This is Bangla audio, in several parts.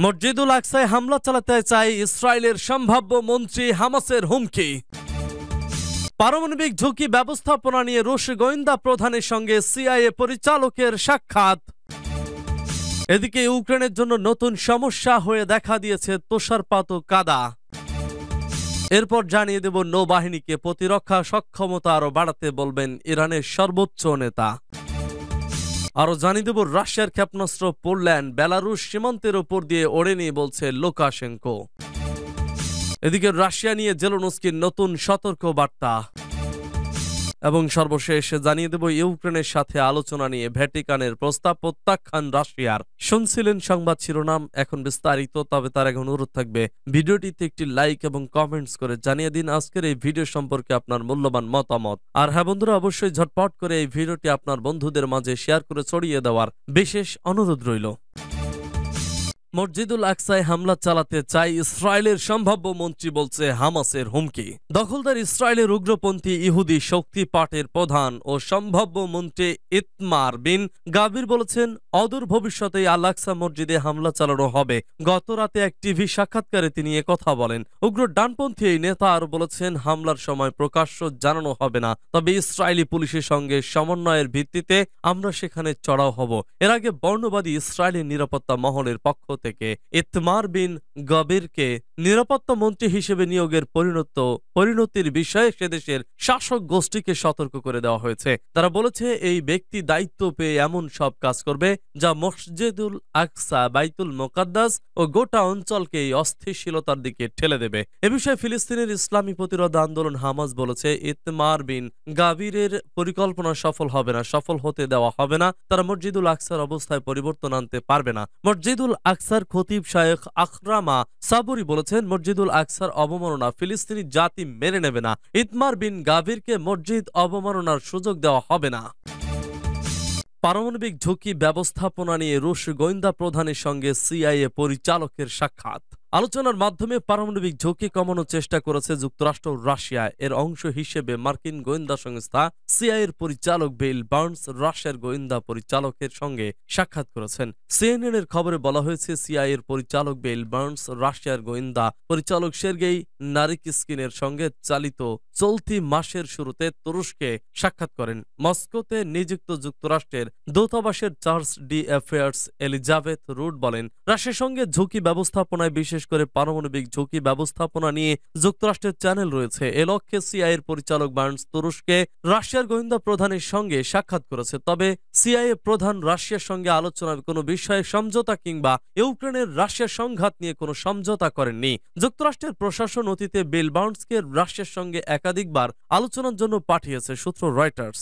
মসজিদুল আকসায় হামলা চালাতে চায় ইসরায়েলের সম্ভাব্য মন্ত্রী হামাসের হুমকি পারমাণবিক ঝুঁকি ব্যবস্থাপনা নিয়ে রুশ গোয়েন্দা প্রধানের সঙ্গে সিআইএ পরিচালকের সাক্ষাৎ এদিকে ইউক্রেনের জন্য নতুন সমস্যা হয়ে দেখা দিয়েছে তুষারপাত কাদা এরপর জানিয়ে দেব নৌবাহিনীকে প্রতিরক্ষা সক্ষমতা আরও বাড়াতে বলবেন ইরানের সর্বোচ্চ নেতা আরও জানিয়ে দেব রাশিয়ার ক্ষেপণাস্ত্র পোল্যান্ড বেলারুশ সীমান্তের ওপর দিয়ে ওড়েনি বলছে লোকাশেঙ্কো এদিকে রাশিয়া নিয়ে জেলোনস্কির নতুন সতর্ক বার্তা এবং সর্বশেষ জানিয়ে দেব ইউক্রেনের সাথে আলোচনা নিয়ে ভ্যাটিকানের প্রস্তাব প্রত্যাখ্যান রাশিয়ার শুনছিলেন সংবাদ শিরোনাম এখন বিস্তারিত তবে তার এখন অনুরোধ থাকবে ভিডিওটিতে একটি লাইক এবং কমেন্টস করে জানিয়ে দিন আজকের এই ভিডিও সম্পর্কে আপনার মূল্যবান মতামত আর হ্যাঁ বন্ধুরা অবশ্যই ঝটপট করে এই ভিডিওটি আপনার বন্ধুদের মাঝে শেয়ার করে ছড়িয়ে দেওয়ার বিশেষ অনুরোধ রইল মসজিদুল আকসায় হামলা চালাতে চায় ইসরায়েলের সম্ভাব্য মন্ত্রী বলছে হামাসের হুমকি দখলদার ইসরায়েলের উগ্রপন্থী ইহুদি শক্তি পাঠের প্রধান ও সম্ভাব্য মন্ত্রী ইতমার বিন গাবির বলেছেন অদূর ভবিষ্যতে আল আকসা মসজিদে হামলা চালানো হবে গত রাতে এক টিভি সাক্ষাৎকারে তিনি কথা বলেন উগ্র ডানপন্থী এই নেতা আর বলেছেন হামলার সময় প্রকাশ্য জানানো হবে না তবে ইসরায়েলি পুলিশের সঙ্গে সমন্বয়ের ভিত্তিতে আমরা সেখানে চড়াও হব এর আগে বর্ণবাদী ইসরায়েলি নিরাপত্তা মহলের পক্ষ থেকে ইতমার বিন গবিরকে নিরাপত্তা মন্ত্রী হিসেবে নিয়োগের পরিণত পরিণতির বিষয়ে সেদেশের শাসক গোষ্ঠীকে সতর্ক করে দেওয়া হয়েছে তারা বলেছে এই ব্যক্তি দায়িত্ব পেয়ে এমন সব কাজ করবে যা মসজিদুল আকসা বাইতুল মোকাদ্দাস ও গোটা অঞ্চলকে এই অস্থিরশীলতার দিকে ঠেলে দেবে এ বিষয়ে ফিলিস্তিনের ইসলামী প্রতিরোধ আন্দোলন হামাজ বলেছে ইতমার বিন গাবিরের পরিকল্পনা সফল হবে না সফল হতে দেওয়া হবে না তারা মসজিদুল আকসার অবস্থায় পরিবর্তন আনতে পারবে না মসজিদুল আকসার খতিব শায়েখ আখরামা সাবরি বলেছেন মসজিদুল আকসার অবমাননা ফিলিস্তিনি জাতি রীতি মেনে নেবে না ইতমার বিন গাভীরকে মসজিদ অবমাননার সুযোগ দেওয়া হবে না পারমাণবিক ঝুঁকি ব্যবস্থাপনা নিয়ে রুশ গোয়েন্দা প্রধানের সঙ্গে সিআইএ পরিচালকের সাক্ষাৎ আলোচনার মাধ্যমে পারমাণবিক ঝুঁকি কমানোর চেষ্টা করেছে যুক্তরাষ্ট্র রাশিয়া এর অংশ হিসেবে মার্কিন গোয়েন্দা সংস্থা সিআইএর পরিচালক বিল বার্নস রাশিয়ার গোয়েন্দা পরিচালকের সঙ্গে সাক্ষাৎ করেছেন সিএনএন এর খবরে বলা হয়েছে সিআইএর পরিচালক বিল বার্নস রাশিয়ার গোয়েন্দা পরিচালক সের্গেই নারিকিস্কিনের সঙ্গে চালিত চলতি মাসের শুরুতে তুরস্কে সাক্ষাৎ করেন মস্কোতে নিযুক্ত যুক্তরাষ্ট্রের দূতাবাসের chargé d'affaires Elizabeth বলেন রাশিয়ার সঙ্গে ঝুঁকি ব্যবস্থাপনায় বিশেষ বিশেষ করে পারমাণবিক ঝুঁকি ব্যবস্থাপনা নিয়ে যুক্তরাষ্ট্রের চ্যানেল রয়েছে এ লক্ষ্যে সিআইয়ের পরিচালক বার্নস তুরস্কে রাশিয়ার গোয়েন্দা প্রধানের সঙ্গে সাক্ষাৎ করেছে তবে সিআইএ প্রধান রাশিয়ার সঙ্গে আলোচনার কোনো বিষয়ে সমঝোতা কিংবা ইউক্রেনের রাশিয়া সংঘাত নিয়ে কোনো সমঝোতা করেননি যুক্তরাষ্ট্রের প্রশাসন অতীতে বিল বার্নসকে রাশিয়ার সঙ্গে একাধিকবার আলোচনার জন্য পাঠিয়েছে সূত্র রয়টার্স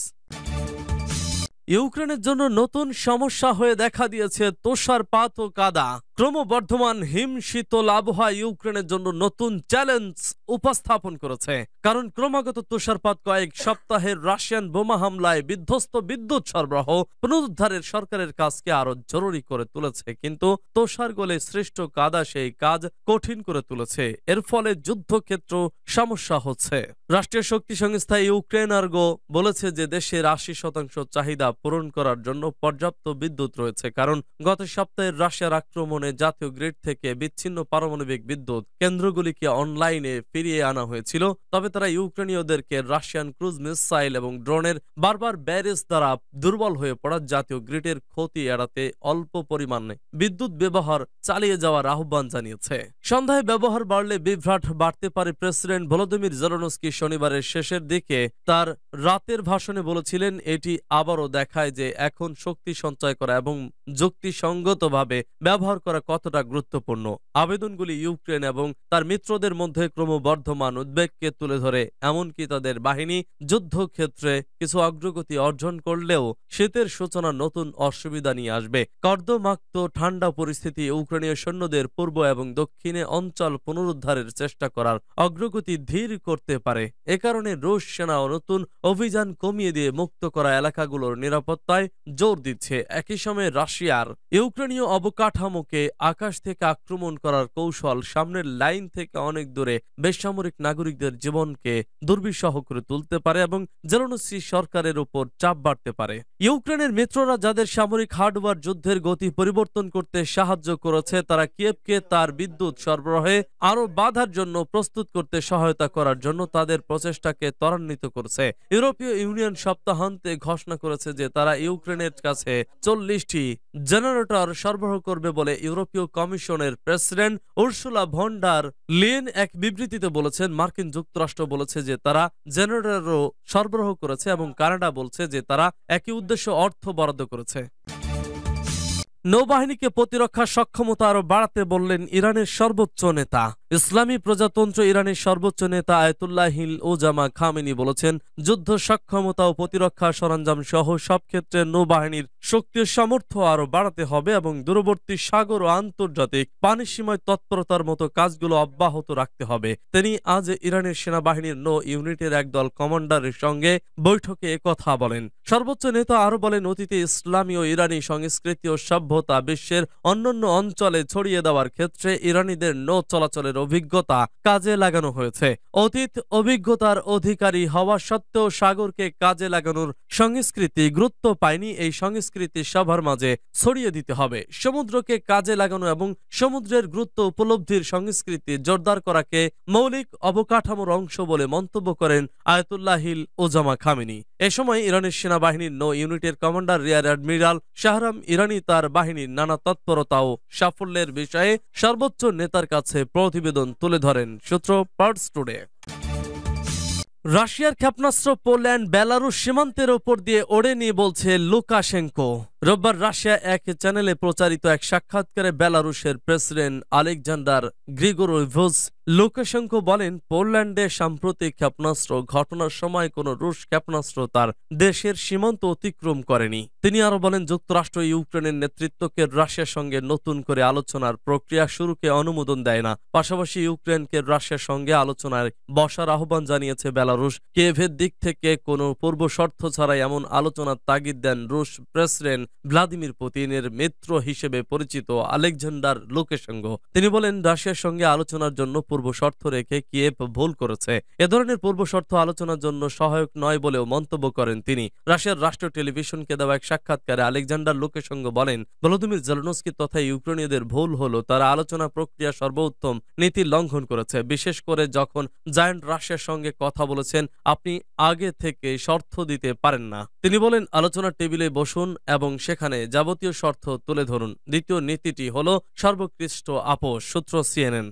ইউক্রেনের জন্য নতুন সমস্যা হয়ে দেখা দিয়েছে তুষারপাত ও কাদা ক্রমবর্ধমান হিম আবহাওয়া ইউক্রেনের জন্য নতুন চ্যালেঞ্জ উপস্থাপন করেছে কারণ ক্রমাগত তুষারপাত কয়েক সপ্তাহের রাশিয়ান বোমা হামলায় বিধ্বস্ত বিদ্যুৎ সরবরাহ পুনরুদ্ধারের সরকারের কাজকে আরো জরুরি করে তুলেছে কিন্তু তুষার গোলে সৃষ্ট কাদা সেই কাজ কঠিন করে তুলেছে এর ফলে যুদ্ধক্ষেত্র সমস্যা হচ্ছে রাষ্ট্রীয় শক্তি সংস্থা ইউক্রেন আর্গো বলেছে যে দেশের আশি শতাংশ চাহিদা পূরণ করার জন্য পর্যাপ্ত বিদ্যুৎ রয়েছে কারণ গত সপ্তাহের রাশিয়ার আক্রমণে জাতীয় গ্রিড থেকে বিচ্ছিন্ন পারমাণবিক বিদ্যুৎ কেন্দ্রগুলিকে অনলাইনে ফিরিয়ে আনা হয়েছিল তবে তারা ইউক্রেনীয়দেরকে রাশিয়ান ক্রুজ মিসাইল এবং ড্রোনের বারবার ব্যারেজ দ্বারা দুর্বল হয়ে পড়া জাতীয় গ্রিডের ক্ষতি এড়াতে অল্প পরিমাণে বিদ্যুৎ ব্যবহার চালিয়ে যাওয়ার আহ্বান জানিয়েছে সন্ধ্যায় ব্যবহার বাড়লে বিভ্রাট বাড়তে পারে প্রেসিডেন্ট ভলোদিমির জেলনস্কি শনিবারের শেষের দিকে তার রাতের ভাষণে বলেছিলেন এটি আবারও দেখ দেখায় যে এখন শক্তি সঞ্চয় করা এবং যুক্তিসঙ্গতভাবে ব্যবহার করা কতটা গুরুত্বপূর্ণ আবেদনগুলি ইউক্রেন এবং তার মিত্রদের মধ্যে ক্রমবর্ধমান উদ্বেগকে তুলে ধরে এমনকি তাদের বাহিনী যুদ্ধক্ষেত্রে কিছু অগ্রগতি অর্জন করলেও শীতের সূচনা নতুন অসুবিধা নিয়ে আসবে কর্দমাক্ত ঠান্ডা পরিস্থিতি ইউক্রেনীয় সৈন্যদের পূর্ব এবং দক্ষিণে অঞ্চল পুনরুদ্ধারের চেষ্টা করার অগ্রগতি ধীর করতে পারে এ কারণে রুশ সেনা নতুন অভিযান কমিয়ে দিয়ে মুক্ত করা এলাকাগুলোর নিরাপত্তায় জোর দিচ্ছে একই সময়ে রাশিয়ার ইউক্রেনীয় অবকাঠামোকে আকাশ থেকে আক্রমণ করার কৌশল সামনের লাইন থেকে অনেক দূরে বেসামরিক নাগরিকদের জীবনকে দুর্বিশহ করে তুলতে পারে এবং জেলনসি সরকারের উপর চাপ বাড়তে পারে ইউক্রেনের মিত্ররা যাদের সামরিক হার্ডওয়ার যুদ্ধের গতি পরিবর্তন করতে সাহায্য করেছে তারা কিয়েভকে তার বিদ্যুৎ সরবরাহে আরও বাধার জন্য প্রস্তুত করতে সহায়তা করার জন্য তাদের প্রচেষ্টাকে ত্বরান্বিত করছে ইউরোপীয় ইউনিয়ন সপ্তাহান্তে ঘোষণা করেছে যে তারা ইউক্রেনের কাছে চল্লিশটি জেনারেটর সরবরাহ করবে বলে ইউরোপীয় কমিশনের প্রেসিডেন্ট উর্সুলা ভন্ডার লিন এক বিবৃতিতে বলেছেন মার্কিন যুক্তরাষ্ট্র বলেছে যে তারা জেনারেটরও সরবরাহ করেছে এবং কানাডা বলছে যে তারা একই উদ্দেশ্য অর্থ বরাদ্দ করেছে নৌবাহিনীকে প্রতিরক্ষা সক্ষমতা আরও বাড়াতে বললেন ইরানের সর্বোচ্চ নেতা ইসলামী প্রজাতন্ত্র ইরানের সর্বোচ্চ নেতা আয়তুল্লাহ আয়তুল্লাহিল ওজামা খামেনি বলেছেন যুদ্ধ সক্ষমতা ও প্রতিরক্ষা সরঞ্জাম সহ সব ক্ষেত্রে নৌবাহিনীর শক্তির সামর্থ্য আরও বাড়াতে হবে এবং দূরবর্তী সাগর ও আন্তর্জাতিক পানি সীমায় তৎপরতার মতো কাজগুলো অব্যাহত রাখতে হবে তিনি আজ ইরানের সেনাবাহিনীর নৌ ইউনিটের একদল কমান্ডারের সঙ্গে বৈঠকে কথা বলেন সর্বোচ্চ নেতা আরও বলেন অতীতে ইসলামী ও ইরানি সংস্কৃতি ও সব সভ্যতা বিশ্বের অন্যান্য অঞ্চলে ছড়িয়ে দেওয়ার ক্ষেত্রে ইরানিদের নৌ চলাচলের অভিজ্ঞতা কাজে লাগানো হয়েছে অতীত অভিজ্ঞতার অধিকারী হওয়া সত্ত্বেও সাগরকে কাজে লাগানোর সংস্কৃতি গুরুত্ব পায়নি এই সংস্কৃতি সবার মাঝে ছড়িয়ে দিতে হবে সমুদ্রকে কাজে লাগানো এবং সমুদ্রের গুরুত্ব উপলব্ধির সংস্কৃতি জোরদার করাকে মৌলিক অবকাঠামোর অংশ বলে মন্তব্য করেন আয়তুল্লাহিল ওজামা খামিনি এ সময় ইরানের সেনাবাহিনীর নৌ ইউনিটের commander rear admiral Shahram Irani তার বাহিনীর নানা তৎপরতা ও সাফল্যের বিষয়ে সর্বোচ্চ নেতার কাছে প্রতিবেদন তুলে ধরেন সূত্র পার্টস টুডে রাশিয়ার ক্ষেপণাস্ত্র পোল্যান্ড বেলারুশ সীমান্তের ওপর দিয়ে ওড়ে নিয়ে বলছে লুকাশেঙ্কো রোববার রাশিয়া এক চ্যানেলে প্রচারিত এক সাক্ষাৎকারে বেলারুশের প্রেসিডেন্ট আলেকজান্ডার গ্রিগোরোভোজ লোকেশঙ্ক বলেন পোল্যান্ডে সাম্প্রতিক ক্ষেপণাস্ত্র ঘটনার সময় কোনো রুশ ক্ষেপণাস্ত্র তার দেশের সীমান্ত অতিক্রম করেনি তিনি আরও বলেন যুক্তরাষ্ট্র ইউক্রেনের নেতৃত্বকে রাশিয়ার সঙ্গে নতুন করে আলোচনার প্রক্রিয়া শুরুকে অনুমোদন দেয় না পাশাপাশি ইউক্রেনকে রাশিয়ার সঙ্গে আলোচনায় বসার আহ্বান জানিয়েছে বেলারুশ কেভের দিক থেকে কোনো পূর্ব শর্ত ছাড়াই এমন আলোচনার তাগিদ দেন রুশ প্রেসিডেন্ট ভ্লাদিমির পুতিনের মিত্র হিসেবে পরিচিত আলেকজান্ডার লোকেসঙ্গ তিনি বলেন রাশিয়ার সঙ্গে আলোচনার জন্য পূর্ব শর্ত রেখে কিয়েভ ভুল করেছে এ ধরনের পূর্ব শর্ত আলোচনার জন্য সহায়ক নয় বলেও মন্তব্য করেন তিনি রাশিয়ার রাষ্ট্র টেলিভিশনকে দেওয়া এক সাক্ষাৎকারে আলেকজান্ডার লোকেসঙ্গ বলেন ভ্লাদিমির জেলনস্কি তথা ইউক্রেনীয়দের ভুল হল তারা আলোচনা প্রক্রিয়া সর্বোত্তম নীতি লঙ্ঘন করেছে বিশেষ করে যখন জায়ান্ট রাশিয়ার সঙ্গে কথা বলেছেন আপনি আগে থেকে শর্ত দিতে পারেন না তিনি বলেন আলোচনার টেবিলে বসুন এবং সেখানে যাবতীয় শর্ত তুলে ধরুন দ্বিতীয় নীতিটি হল সর্বোৎকৃষ্ট আপোষ সূত্র সিএনএন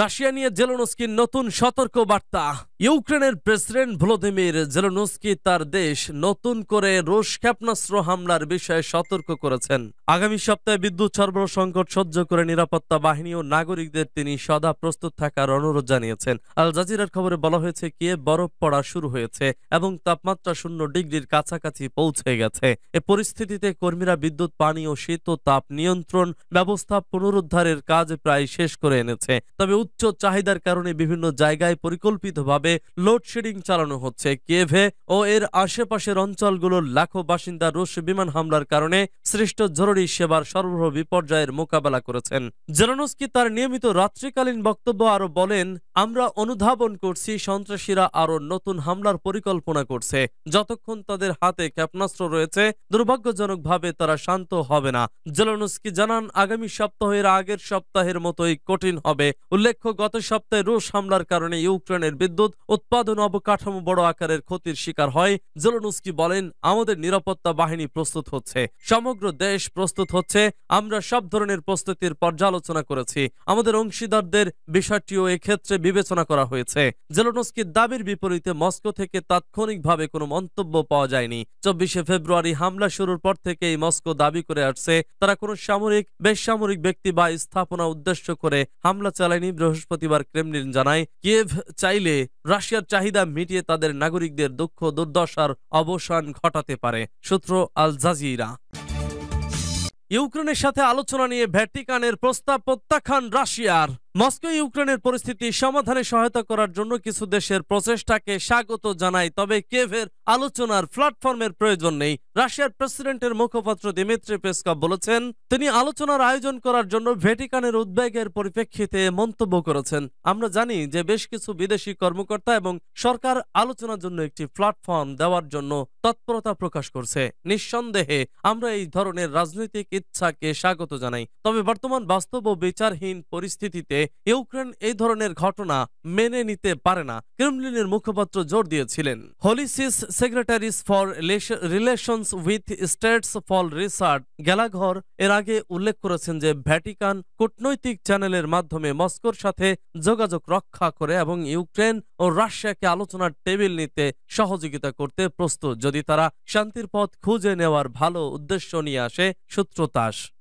রাশিয়া নিয়ে জেলোনস্কির নতুন সতর্ক বার্তা ইউক্রেনের প্রেসিডেন্ট ভ্লোদিমির জেলোনস্কি তার দেশ নতুন করে রুশ ক্ষেপণাস্ত্র হামলার বিষয়ে সতর্ক করেছেন আগামী সপ্তাহে বিদ্যুৎ সরবরাহ সংকট সহ্য করে নিরাপত্তা বাহিনী ও নাগরিকদের তিনি সদা প্রস্তুত থাকার অনুরোধ জানিয়েছেন আল জাজিরার খবরে বলা হয়েছে কি বরফ পড়া শুরু হয়েছে এবং তাপমাত্রা শূন্য ডিগ্রির কাছাকাছি পৌঁছে গেছে এ পরিস্থিতিতে কর্মীরা বিদ্যুৎ পানি ও শীত ও তাপ নিয়ন্ত্রণ ব্যবস্থা পুনরুদ্ধারের কাজ প্রায় শেষ করে এনেছে তবে উচ্চ চাহিদার কারণে বিভিন্ন জায়গায় পরিকল্পিতভাবে লোডশেডিং চালানো হচ্ছে কেভে ও এর আশেপাশের অঞ্চলগুলোর লাখো বাসিন্দা রুশ বিমান হামলার কারণে সৃষ্ট জরুরি সেবার সর্বহ বিপর্যয়ের মোকাবেলা করেছেন জেরানস্কি তার নিয়মিত রাত্রিকালীন বক্তব্য আরও বলেন আমরা অনুধাবন করছি সন্ত্রাসীরা আরও নতুন হামলার পরিকল্পনা করছে যতক্ষণ তাদের হাতে ক্ষেপণাস্ত্র রয়েছে দুর্ভাগ্যজনকভাবে তারা শান্ত হবে না জেলানস্কি জানান আগামী সপ্তাহের আগের সপ্তাহের মতোই কঠিন হবে উল্লেখ উল্লেখ্য গত সপ্তাহে রুশ হামলার কারণে ইউক্রেনের বিদ্যুৎ উৎপাদন অবকাঠামো বড় আকারের ক্ষতির শিকার হয় জেলোনুস্কি বলেন আমাদের নিরাপত্তা বাহিনী প্রস্তুত হচ্ছে সমগ্র দেশ প্রস্তুত হচ্ছে আমরা সব ধরনের প্রস্তুতির পর্যালোচনা করেছি আমাদের অংশীদারদের বিষয়টিও এক্ষেত্রে বিবেচনা করা হয়েছে জেলোনস্কির দাবির বিপরীতে মস্কো থেকে তাৎক্ষণিকভাবে কোনো মন্তব্য পাওয়া যায়নি চব্বিশে ফেব্রুয়ারি হামলা শুরুর পর থেকেই মস্কো দাবি করে আসছে তারা কোনো সামরিক বেসামরিক ব্যক্তি বা স্থাপনা উদ্দেশ্য করে হামলা চালায়নি বৃহস্পতিবার ক্রেমলিন জানায় কিয়েভ চাইলে রাশিয়ার চাহিদা মিটিয়ে তাদের নাগরিকদের দুঃখ দুর্দশার অবসান ঘটাতে পারে সূত্র আল জাজিরা ইউক্রেনের সাথে আলোচনা নিয়ে ভ্যাটিকানের প্রস্তাব প্রত্যাখ্যান রাশিয়ার মস্কো ইউক্রেনের পরিস্থিতি সমাধানে সহায়তা করার জন্য কিছু দেশের প্রচেষ্টাকে স্বাগত জানায় তবে কেভের আলোচনার প্ল্যাটফর্মের প্রয়োজন নেই রাশিয়ার প্রেসিডেন্টের মুখপাত্র দিমিত্রি পেসকপ বলেছেন তিনি আলোচনার আয়োজন করার জন্য ভ্যাটিকানের উদ্বেগের পরিপ্রেক্ষিতে মন্তব্য করেছেন আমরা জানি যে বেশ কিছু বিদেশি কর্মকর্তা এবং সরকার আলোচনার জন্য একটি প্ল্যাটফর্ম দেওয়ার জন্য তৎপরতা প্রকাশ করছে নিঃসন্দেহে আমরা এই ধরনের রাজনৈতিক ইচ্ছাকে স্বাগত জানাই তবে বর্তমান বাস্তব ও বিচারহীন পরিস্থিতিতে ইউক্রেন এই ধরনের ঘটনা মেনে নিতে পারে না ক্রেমলিনের মুখপাত্র জোর দিয়েছিলেন Holy See's secretaries for relations with states for research Gallagher এর আগে উল্লেখ করেছেন যে ভ্যাটিকান কূটনৈতিক চ্যানেলের মাধ্যমে মস্কোর সাথে যোগাযোগ রক্ষা করে এবং ইউক্রেন ও রাশিয়াকে আলোচনার টেবিল নিতে সহযোগিতা করতে প্রস্তুত যদি তারা শান্তির পথ খুঁজে নেওয়ার ভালো উদ্দেশ্য নিয়ে আসে সূত্রতাস